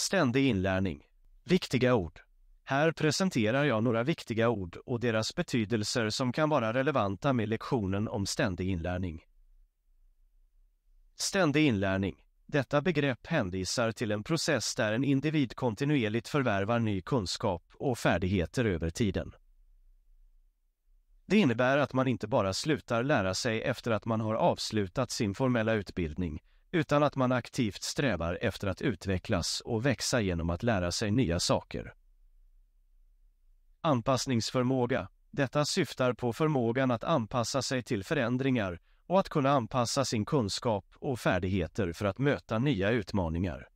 Ständig inlärning. Viktiga ord. Här presenterar jag några viktiga ord och deras betydelser som kan vara relevanta med lektionen om ständig inlärning. Ständig inlärning. Detta begrepp hänvisar till en process där en individ kontinuerligt förvärvar ny kunskap och färdigheter över tiden. Det innebär att man inte bara slutar lära sig efter att man har avslutat sin formella utbildning, utan att man aktivt strävar efter att utvecklas och växa genom att lära sig nya saker. Anpassningsförmåga. Detta syftar på förmågan att anpassa sig till förändringar och att kunna anpassa sin kunskap och färdigheter för att möta nya utmaningar.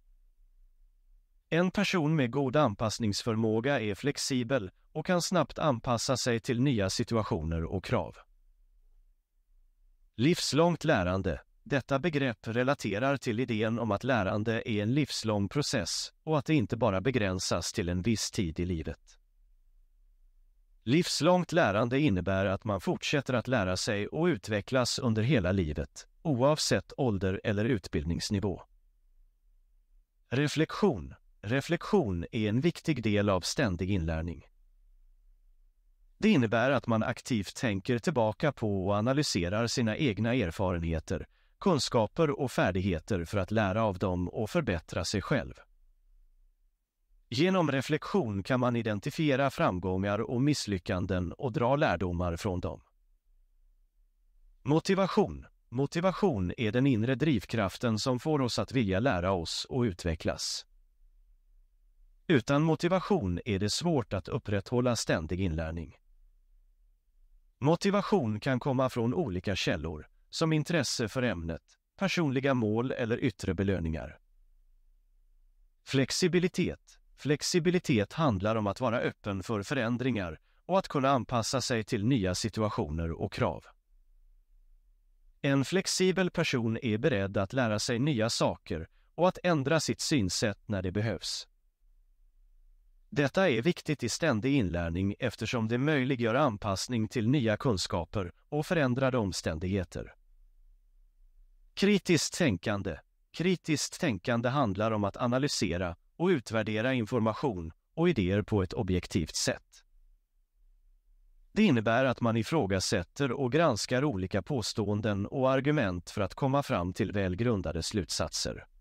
En person med god anpassningsförmåga är flexibel och kan snabbt anpassa sig till nya situationer och krav. Livslångt lärande detta begrepp relaterar till idén om att lärande är en livslång process och att det inte bara begränsas till en viss tid i livet. Livslångt lärande innebär att man fortsätter att lära sig och utvecklas under hela livet, oavsett ålder eller utbildningsnivå. Reflektion Reflektion är en viktig del av ständig inlärning. Det innebär att man aktivt tänker tillbaka på och analyserar sina egna erfarenheter, kunskaper och färdigheter för att lära av dem och förbättra sig själv. Genom reflektion kan man identifiera framgångar och misslyckanden och dra lärdomar från dem. Motivation Motivation är den inre drivkraften som får oss att vilja lära oss och utvecklas. Utan motivation är det svårt att upprätthålla ständig inlärning. Motivation kan komma från olika källor, som intresse för ämnet, personliga mål eller yttre belöningar. Flexibilitet. Flexibilitet handlar om att vara öppen för förändringar och att kunna anpassa sig till nya situationer och krav. En flexibel person är beredd att lära sig nya saker och att ändra sitt synsätt när det behövs. Detta är viktigt i ständig inlärning eftersom det möjliggör anpassning till nya kunskaper och förändrade omständigheter. Kritiskt tänkande. Kritiskt tänkande handlar om att analysera och utvärdera information och idéer på ett objektivt sätt. Det innebär att man ifrågasätter och granskar olika påståenden och argument för att komma fram till välgrundade slutsatser.